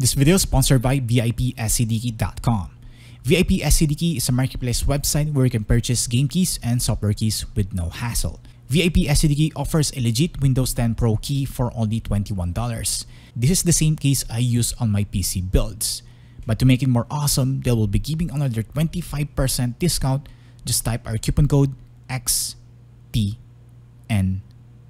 This video is sponsored by VIPSCDKey.com. VIPSCDKey is a marketplace website where you can purchase game keys and software keys with no hassle. VIPSCDKey offers a legit Windows 10 Pro key for only $21. This is the same case I use on my PC builds. But to make it more awesome, they will be giving another 25% discount. Just type our coupon code XTNC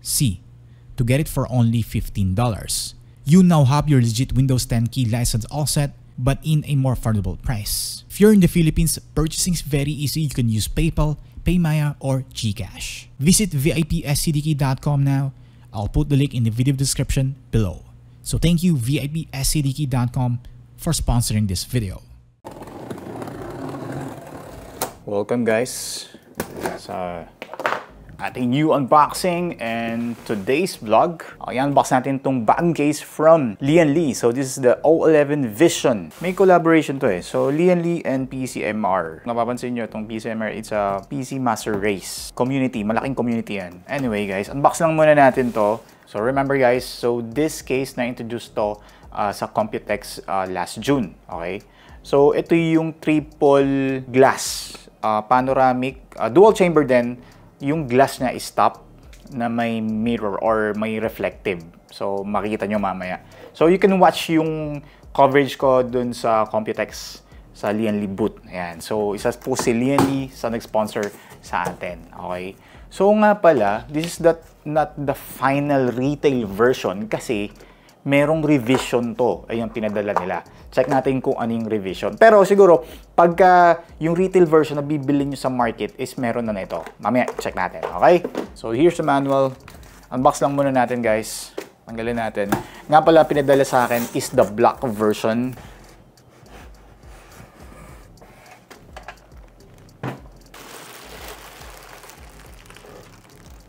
to get it for only $15 you now have your legit Windows 10 key license all set but in a more affordable price. If you're in the Philippines, purchasing is very easy. You can use PayPal, PayMaya, or GCash. Visit VIPSCDKey.com now. I'll put the link in the video description below. So thank you VIPSCDKey.com for sponsoring this video. Welcome guys ating new unboxing and today's vlog, i-unbox oh, natin itong bag case from Lian Lee. So this is the O11 Vision. May collaboration to eh. So Lian Lee and PCMR. Napapansin nyo itong PCMR, it's a PC Master Race community. Malaking community yan. Anyway guys, unbox lang muna natin to. So remember guys, so this case na introduced to uh, sa Computex uh, last June. Okay? So ito yung triple glass uh, panoramic, uh, dual chamber din yung glass niya stop na may mirror or may reflective. So, makikita nyo mamaya. So, you can watch yung coverage ko dun sa Computex sa Lian Li Boot. Ayan. So, isa po si Lian Li sa nag-sponsor sa atin. Okay? So, nga pala, this is that, not the final retail version kasi merong revision to. Ayan, pinadala nila check natin kung ano yung revision. Pero siguro, pagka yung retail version na bibili nyo sa market is meron na nito. Mamaya, check natin. Okay? So, here's the manual. Unbox lang muna natin, guys. Tanggalin natin. Nga pala, pinadala sa akin is the black version.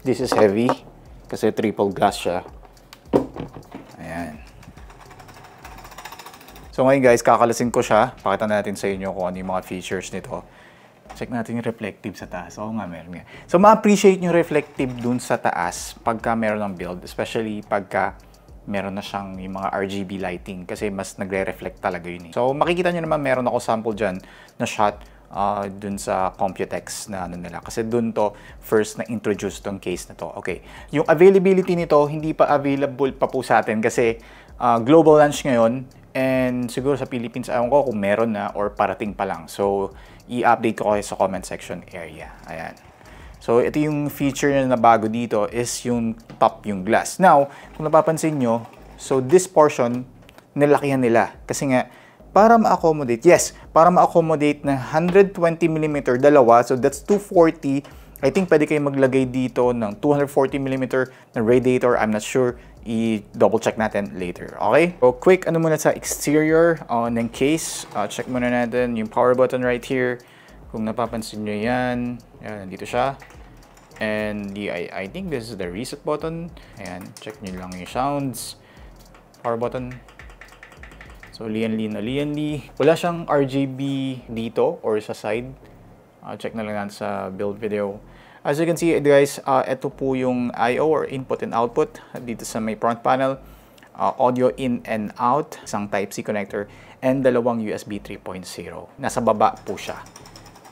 This is heavy kasi triple glass siya. So ngayon guys, kakalasin ko siya. Pakita natin sa inyo kung ano yung mga features nito. Check natin yung reflective sa taas. Oo nga, meron nga. So ma-appreciate yung reflective dun sa taas pagka meron ng build. Especially pagka meron na siyang yung mga RGB lighting kasi mas nagre-reflect talaga yun eh. So makikita nyo naman meron ako sample dyan na shot uh, dun sa Computex na ano nila. Kasi dun to first na introduce tong case na to. Okay. Yung availability nito hindi pa available pa po sa atin kasi uh, global launch ngayon And siguro sa Philippines, ayaw ko kung meron na or parating pa lang. So, i-update ko kayo sa comment section area. Ayan. So, ito yung feature na bago dito is yung top yung glass. Now, kung napapansin nyo, so this portion, nilakihan nila. Kasi nga, para ma-accommodate, yes, para ma-accommodate na 120mm dalawa, so that's 240 I think pwede kayo maglagay dito ng 240mm na radiator, I'm not sure i-double check natin later, okay? So, quick, ano muna sa exterior uh, oh, ng case. Uh, check muna natin yung power button right here. Kung napapansin nyo yan, yan, nandito siya. And the, I, I think this is the reset button. Ayan, check nyo lang yung sounds. Power button. So, lianli na lianli. Wala siyang RGB dito or sa side. Uh, check na lang natin sa build video. As you can see guys, uh, ito po yung I.O. or input and output dito sa may front panel. Uh, audio in and out, isang Type-C connector, and dalawang USB 3.0. Nasa baba po siya.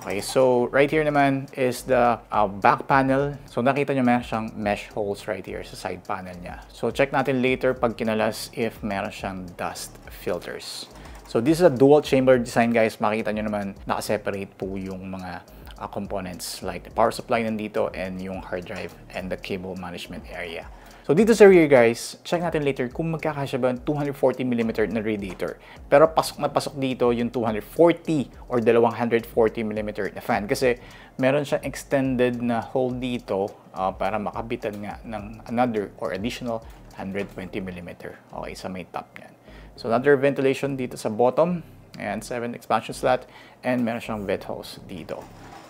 Okay, so right here naman is the uh, back panel. So nakita nyo meron siyang mesh holes right here sa side panel niya. So check natin later pag kinalas if meron siyang dust filters. So this is a dual chamber design guys. Makita nyo naman nakaseparate po yung mga uh, components like the power supply nandito and yung hard drive and the cable management area. So dito sa rear guys, check natin later kung magkakasya ba ang 240mm na radiator. Pero pasok na pasok dito yung 240 or 240mm na fan kasi meron siyang extended na hole dito uh, para makabitan nga ng another or additional 120mm. Okay, sa may top niyan. So another ventilation dito sa bottom and 7 expansion slot and meron siyang vent hose dito.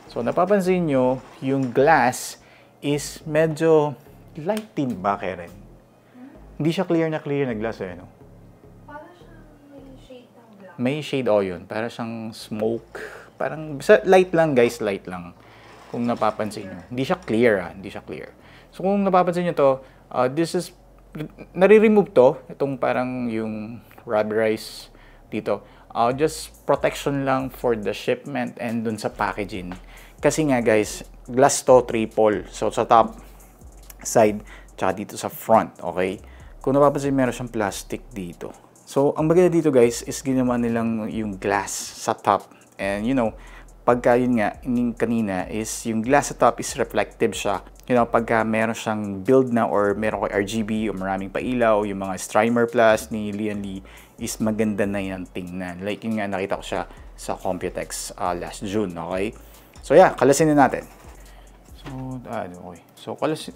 So, napapansin nyo, yung glass is medyo light tint ba, Karen? Hmm? Hindi siya clear na clear na glass eh, no? Para siyang may shade ng black. May shade, oh yun. Para siyang smoke. Parang, light lang guys, light lang. Kung napapansin nyo. Hindi siya clear ah, hindi siya clear. So, kung napapansin nyo to, uh, this is, nare-remove to, itong parang yung rubberized dito uh, just protection lang for the shipment and dun sa packaging. Kasi nga guys, glass to triple. So sa top side, tsaka dito sa front, okay? Kung napapansin, meron siyang plastic dito. So ang maganda dito guys is ginawa nilang yung glass sa top. And you know, pagka yun nga, yung kanina is yung glass sa top is reflective siya. You know, pagka meron siyang build na or meron kay RGB o maraming pailaw, yung mga Strimer Plus ni Lian Lee is maganda na yan tingnan. Like yun nga, nakita ko siya sa Computex uh, last June, okay? So yeah, kalasin na natin. So, ah, okay. So, kalasin.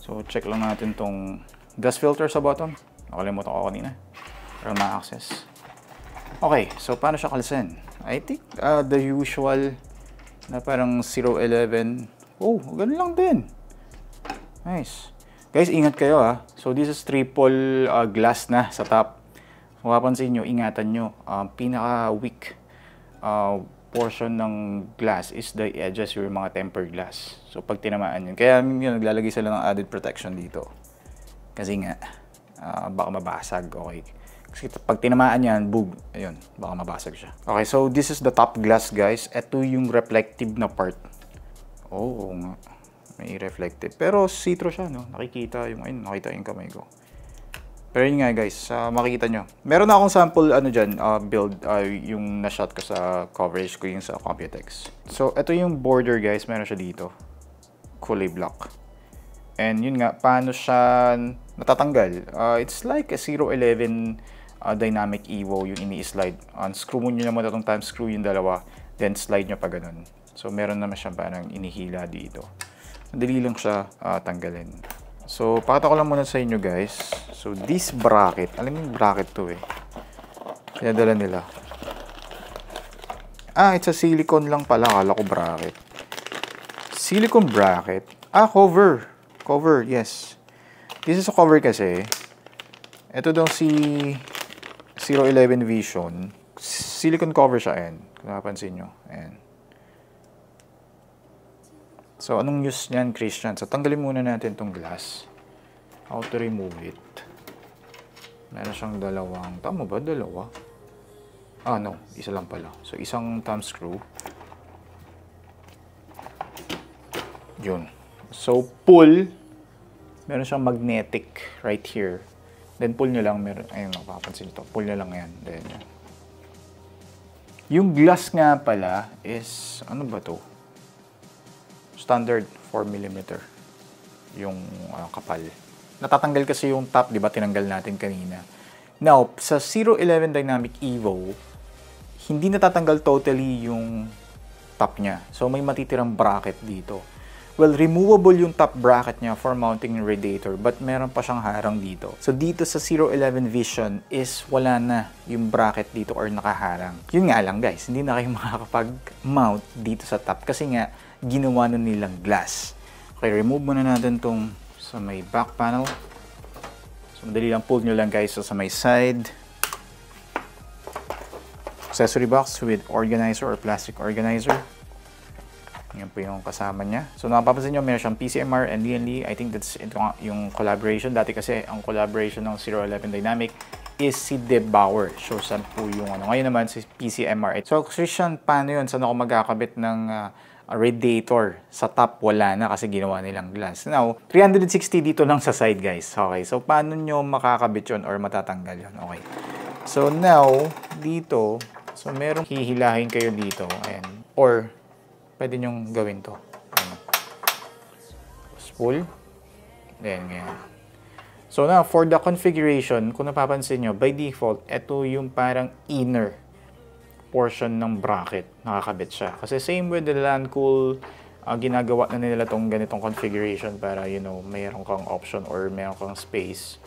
So, check lang natin tong dust filter sa bottom. Nakalimutan ko kanina. Para ma-access. Okay, so paano siya kalasin? I think uh, the usual na parang 011. Oh, ganun lang din. Nice. Guys, ingat kayo ha. Ah. So this is triple uh, glass na sa top. So mapapansin nyo, ingatan nyo. Ang uh, pinaka-weak uh, portion ng glass is the edges yung mga tempered glass. So pag tinamaan yun. Kaya yun, naglalagay sila ng added protection dito. Kasi nga, uh, baka mabasag. Okay pag tinamaan yan, boom, ayun, baka mabasag siya. Okay, so this is the top glass guys. Ito yung reflective na part. oh, nga, may reflective. Pero citro siya, no? Nakikita yung, ayun, nakita yung kamay ko. Pero yun nga guys, uh, makikita nyo. Meron na akong sample ano dyan, uh, build, uh, yung na-shot ko sa coverage ko yung sa Computex. So, ito yung border guys, meron siya dito. Kulay block. And yun nga, paano siya natatanggal? Uh, it's like a 011 uh, dynamic EVO yung ini-slide. Unscrew ah, mo nyo naman itong time screw yung dalawa, then slide nyo pa ganun. So meron naman siya parang inihila dito. Madali lang siya uh, tanggalin. So pakita ko lang muna sa inyo guys. So this bracket, alam yung bracket to eh. Pinadala nila. Ah, it's a silicone lang pala. Kala ko bracket. Silicone bracket. Ah, cover. Cover, yes. This is a cover kasi. Ito daw si 011 Vision, Silicon cover siya, ayan. Kung napansin nyo, ayan. So, anong use niyan, Christian? So, tanggalin muna natin tong glass. How to remove it. Meron siyang dalawang, tama ba? Dalawa? Ah, no. Isa lang pala. So, isang thumb screw. Yun. So, pull. Meron siyang magnetic right here. Then pull nyo lang, meron, ayun, mapapansin ito. Pull nyo lang yan. Then, Yung glass nga pala is, ano ba to? Standard 4mm yung uh, kapal. Natatanggal kasi yung top, di ba? Tinanggal natin kanina. Now, sa 011 Dynamic Evo, hindi natatanggal totally yung top niya. So, may matitirang bracket dito. Well, removable yung top bracket niya for mounting yung radiator but meron pa siyang harang dito. So dito sa 011 Vision is wala na yung bracket dito or nakaharang. Yun nga lang guys, hindi na kayo makakapag-mount dito sa top kasi nga ginawa na nilang glass. Okay, remove muna natin tong sa may back panel. So madali lang pull nyo lang guys so, sa may side. Accessory box with organizer or plastic organizer. Yan po yung kasama niya. So napapansin niyo meron siyang PCMR and DND. I think that's ito yung collaboration. Dati kasi ang collaboration ng 011 Dynamic is si Bauer. So saan po yung ano. Ngayon naman si PCMR. So Christian, paano yun? Saan ako magkakabit ng uh, radiator sa top wala na kasi ginawa nilang glass. Now, 360 dito lang sa side guys. Okay, so paano nyo makakabit yun or matatanggal yun? Okay. So now, dito, so merong hihilahin kayo dito. Ayan. Or pwede nyong gawin to. Tapos ano? pull. ganyan. So now, for the configuration, kung napapansin nyo, by default, ito yung parang inner portion ng bracket. Nakakabit siya. Kasi same with the land cool, uh, ginagawa na nila tong ganitong configuration para, you know, mayroon kang option or mayroon kang space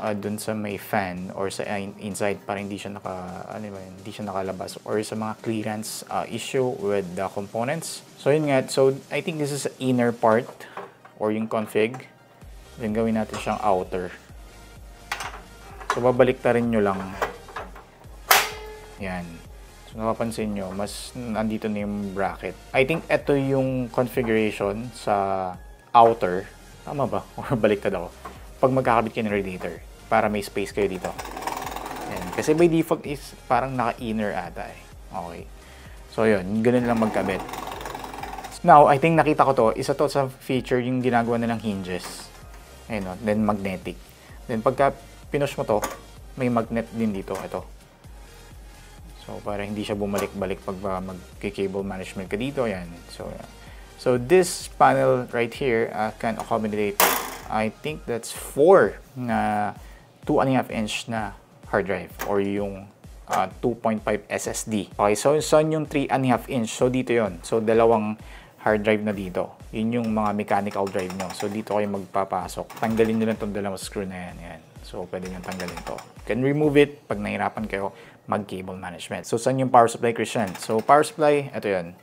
uh, dun sa may fan or sa uh, inside para hindi siya naka ano ba, hindi siya nakalabas or sa mga clearance uh, issue with the components. So yun nga, so I think this is inner part or yung config. Then gawin natin siyang outer. So babalik ta rin nyo lang. Yan. So napapansin nyo, mas nandito na yung bracket. I think ito yung configuration sa outer. Tama ba? Or baliktad ako pag magkakabit kayo ng radiator para may space kayo dito. Ayan. Kasi by default is parang naka-inner ata eh. Okay. So yun, ganun lang magkabit. Now, I think nakita ko to, isa to sa feature yung ginagawa na ng hinges. Ayun o, then magnetic. Then pagka pinush mo to, may magnet din dito, ito. So para hindi siya bumalik-balik pag ah, mag-cable management ka dito, ayan. So, yeah. so this panel right here uh, can accommodate I think that's 4 na 2 2.5 inch na hard drive or yung uh, 2.5 SSD. Okay, so saan yung 3 3.5 inch? So dito yon So dalawang hard drive na dito. Yun yung mga mechanical drive nyo. So dito kayo magpapasok. Tanggalin nyo lang itong dalawang screw na yan. yan. So pwede nyo tanggalin to. can remove it pag nahirapan kayo mag-cable management. So saan yung power supply, Christian? So power supply, ito yon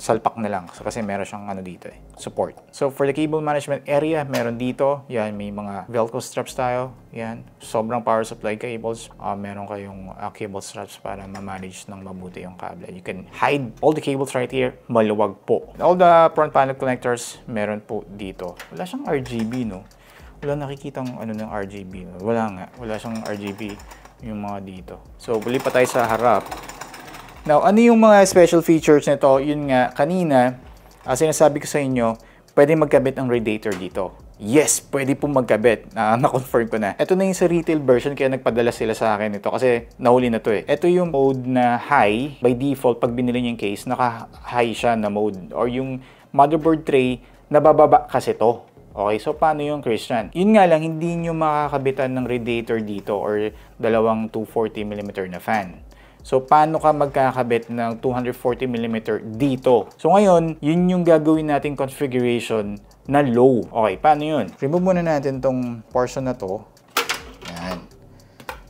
salpak na lang so, kasi meron siyang ano dito eh, support. So for the cable management area, meron dito, yan may mga velcro straps tayo, yan. Sobrang power supply cables, uh, meron kayong uh, cable straps para ma-manage ng mabuti yung kable. You can hide all the cables right here, maluwag po. All the front panel connectors, meron po dito. Wala siyang RGB no. Wala nakikitang ano ng RGB. Wala nga, wala siyang RGB yung mga dito. So, buli pa tayo sa harap. Now, ano yung mga special features nito? Yun nga, kanina, uh, sinasabi ko sa inyo, pwede magkabit ang radiator dito. Yes, pwede pong magkabit. Uh, na-confirm ko na. Ito na yung sa retail version kaya nagpadala sila sa akin ito kasi nahuli na to eh. Ito yung mode na high. By default, pag binili niyo yung case, naka-high siya na mode. Or yung motherboard tray, nabababa kasi to. Okay, so paano yung Christian? Yun nga lang, hindi nyo makakabitan ng radiator dito or dalawang 240mm na fan. So, paano ka magkakabit ng 240mm dito? So, ngayon, yun yung gagawin natin configuration na low. Okay, paano yun? Remove muna natin tong portion na to. Yan.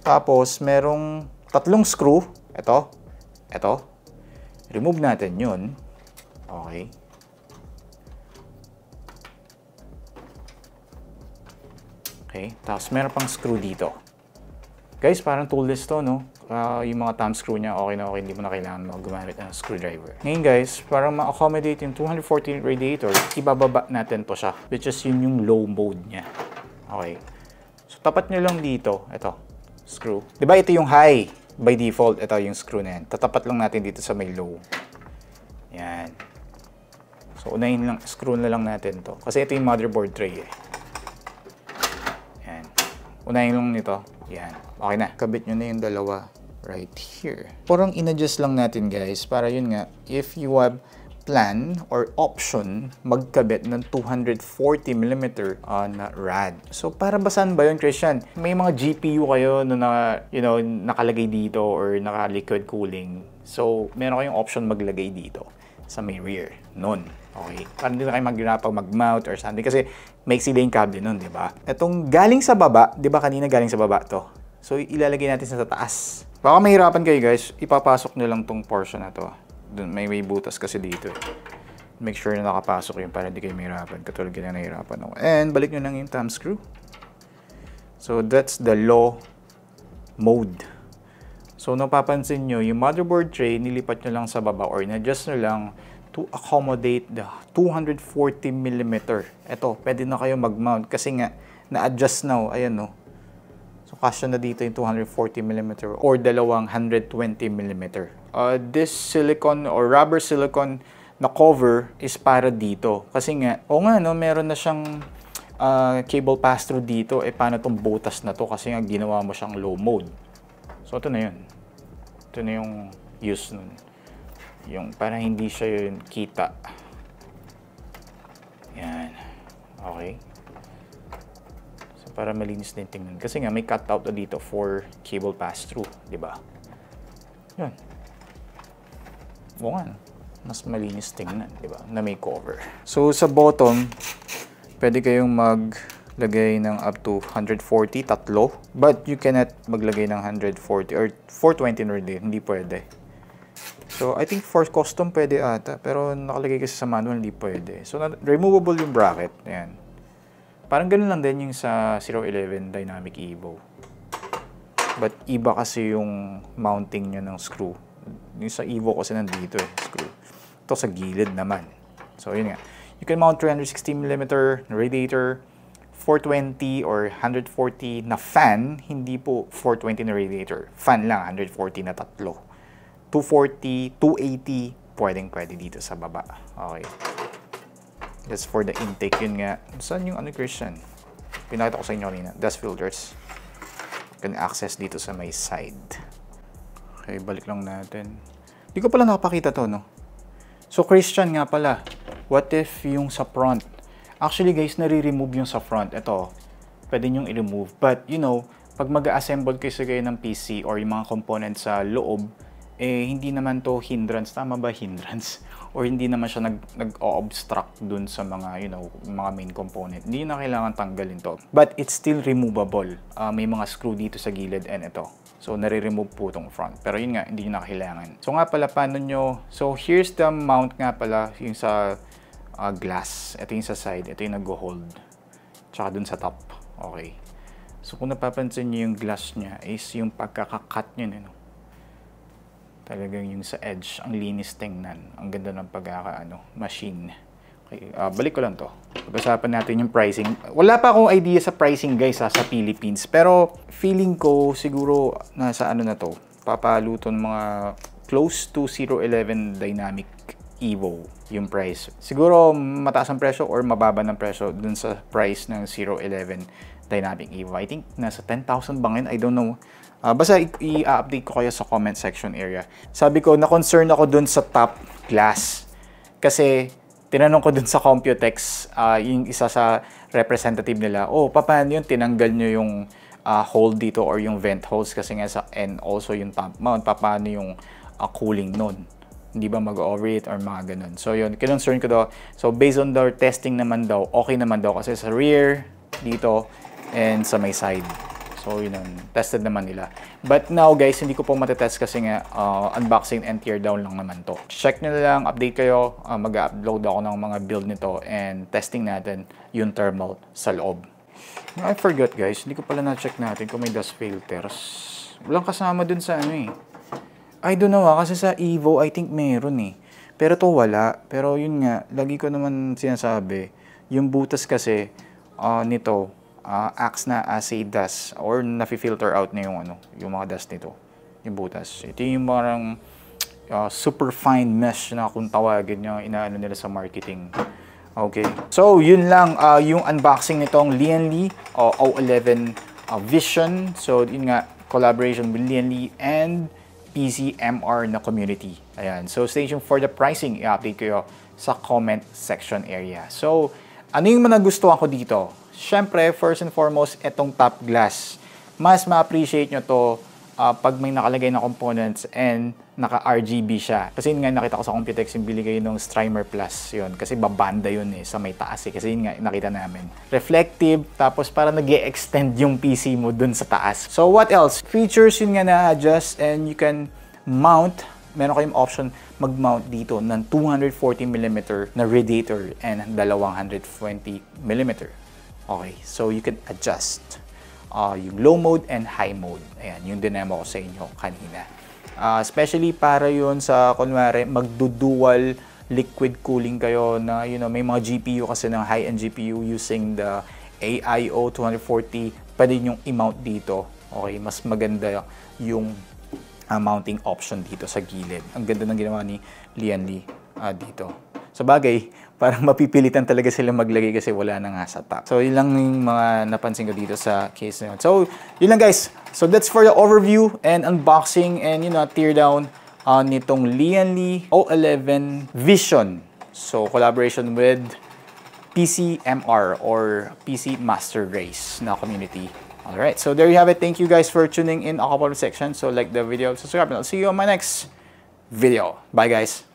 Tapos, merong tatlong screw. Ito, ito. Remove natin yun. Okay. Okay, tapos meron pang screw dito. Guys, parang toolless to, no? uh, yung mga thumb screw niya okay na okay, hindi mo na kailangan mag gumamit ng screwdriver. Ngayon guys, para ma-accommodate yung 214 radiator, ibababa natin to siya, which is yun yung low mode niya. Okay. So tapat nyo lang dito, ito, screw. ba diba, ito yung high by default, ito yung screw na yan. Tatapat lang natin dito sa may low. Yan. So unahin lang, screw na lang natin to. Kasi ito yung motherboard tray eh. Yan. Unahin lang nito. Yan. Okay na. Kabit nyo na yung dalawa right here. Parang inadjust lang natin guys para yun nga, if you have plan or option magkabit ng 240mm uh, na rad. So para basan ba yun Christian? May mga GPU kayo no, na you know, nakalagay dito or naka liquid cooling. So meron kayong option maglagay dito sa may rear nun. Okay. Para hindi na kayo magginapag mag-mount or something kasi may sila yung cable noon, di ba? Itong galing sa baba, di ba kanina galing sa baba to? So, ilalagay natin sa taas. Baka mahirapan kayo guys, ipapasok nyo lang tong portion na to. Dun, may may butas kasi dito. Eh. Make sure na nakapasok yun para hindi kayo mahirapan. Katulad yun na nahirapan ako. And balik nyo lang yung thumb screw. So that's the low mode. So napapansin nyo, yung motherboard tray nilipat nyo lang sa baba or na-adjust nyo lang to accommodate the 240mm. Ito, pwede na kayo mag-mount kasi nga na-adjust now. Oh. Ayan no. Oh. So kasya na dito yung 240mm or dalawang 120mm. Uh, this silicone or rubber silicone na cover is para dito. Kasi nga, o nga no, meron na siyang uh, cable pass-through dito. Eh paano tong butas na to? Kasi nga ginawa mo siyang low mode. So ito na yun. Ito na yung use nun. Yung para hindi siya yun kita. Yan. Okay para malinis din tingnan. Kasi nga may cutout na dito for cable pass-through, di ba? Yun. O nga, mas malinis tingnan, di ba? Na may cover. So sa bottom, pwede kayong mag lagay ng up to 140, tatlo. But you cannot maglagay ng 140 or 420 na hindi pwede. So, I think for custom pwede ata, pero nakalagay kasi sa manual, hindi pwede. So, removable yung bracket. Ayan. Parang ganun lang din yung sa 011 Dynamic Evo. But iba kasi yung mounting niya ng screw. Yung sa Evo kasi nandito eh, screw. Ito sa gilid naman. So yun nga. You can mount 360mm radiator, 420 or 140 na fan, hindi po 420 na radiator. Fan lang, 140 na tatlo. 240, 280, pwedeng pwede dito sa baba. Okay. That's for the intake. Yun nga. Saan yung ano Christian? Pinakita ko sa inyo kanina. Dust filters. Can access dito sa may side. Okay, balik lang natin. Hindi ko pala nakapakita to, no? So, Christian nga pala. What if yung sa front? Actually, guys, nare-remove yung sa front. Ito, pwede nyong i-remove. But, you know, pag mag-assemble kasi kayo ng PC or yung mga components sa loob, eh, hindi naman to hindrance. Tama ba hindrance? or hindi naman siya nag, nag-obstruct dun sa mga, you know, mga main component. Hindi na kailangan tanggalin to. But it's still removable. Uh, may mga screw dito sa gilid and ito. So, nare-remove po itong front. Pero yun nga, hindi na kailangan. So nga pala, paano nyo? So, here's the mount nga pala, yung sa uh, glass. Ito yung sa side. Ito yung nag-hold. Tsaka dun sa top. Okay. So, kung napapansin nyo yung glass niya is yung pagkakakat niya. No? Talagang yung sa edge, ang linis tingnan. Ang ganda ng pagkakaano, ah, machine. Okay, uh, balik ko lang to. Pag-usapan natin yung pricing. Wala pa akong idea sa pricing guys ha, ah, sa Philippines. Pero feeling ko siguro nasa ano na to. Papaluto ng mga close to 011 dynamic EVO yung price. Siguro mataas ang presyo or mababa ng presyo dun sa price ng 011 Dynamic EVO. I think nasa 10,000 ba ngayon? I don't know. Uh, basta i-update ko kayo sa comment section area. Sabi ko, na-concern ako dun sa top class. Kasi tinanong ko dun sa Computex, uh, yung isa sa representative nila, oh, paano yun? Tinanggal nyo yung uh, hole dito or yung vent holes kasi nga sa and also yung top mount paano yung uh, cooling nun hindi ba mag-overeat or mga ganun. So yun, kinoncern ko daw. So based on their testing naman daw, okay naman daw kasi sa rear, dito, and sa may side. So yun, ang tested naman nila. But now guys, hindi ko pa matetest kasi nga uh, unboxing and teardown lang naman to. Check nyo na lang, update kayo, uh, mag-upload ako ng mga build nito and testing natin yung thermal sa loob. I forgot guys, hindi ko pala na-check natin kung may dust filters. Walang kasama dun sa ano eh. I don't know ah, kasi sa Evo, I think meron eh. Pero to wala. Pero yun nga, lagi ko naman sinasabi, yung butas kasi uh, nito, uh, acts na as a dust or nafi-filter out na yung, ano, yung mga dust nito. Yung butas. Ito yung parang uh, super fine mesh na kung tawagin nyo, inaano nila sa marketing. Okay. So, yun lang uh, yung unboxing nitong Lianli uh, 011 uh, Vision. So, yun nga, collaboration with Lian Li and PCMR e na community. Ayan. So, stay tuned for the pricing. I-update ko sa comment section area. So, ano yung mga gusto ako dito? Siyempre, first and foremost, itong top glass. Mas ma-appreciate nyo to uh, pag may nakalagay na components and naka-RGB siya. Kasi yun nga nakita ko sa Computex yung bili kayo ng Strimer Plus yun. Kasi babanda yun eh sa may taas eh. Kasi yun nga nakita namin. Reflective tapos para nag extend yung PC mo dun sa taas. So what else? Features yun nga na-adjust and you can mount meron kayong option mag-mount dito ng 240mm na radiator and dalawang 120mm. Okay, so you can adjust uh, yung low mode and high mode. Ayan, yung dinemo ko sa inyo kanina. Uh, especially para yon sa, kunwari, magdudual liquid cooling kayo na, you know, may mga GPU kasi ng high-end GPU using the AIO 240, pwede yung i-mount dito. Okay, mas maganda yung uh, mounting option dito sa gilid. Ang ganda ng ginawa ni Lian Li uh, dito. Sa bagay, parang mapipilitan talaga sila maglagay kasi wala na nga sa top. So, yun lang yung mga napansin ko dito sa case na yun. So, yun lang guys. So, that's for the overview and unboxing and, you know, teardown down uh, nitong Lian Li O11 Vision. So, collaboration with PCMR or PC Master Race na community. Alright, so there you have it. Thank you guys for tuning in Ako Palm section. So, like the video, subscribe, and I'll see you on my next video. Bye guys!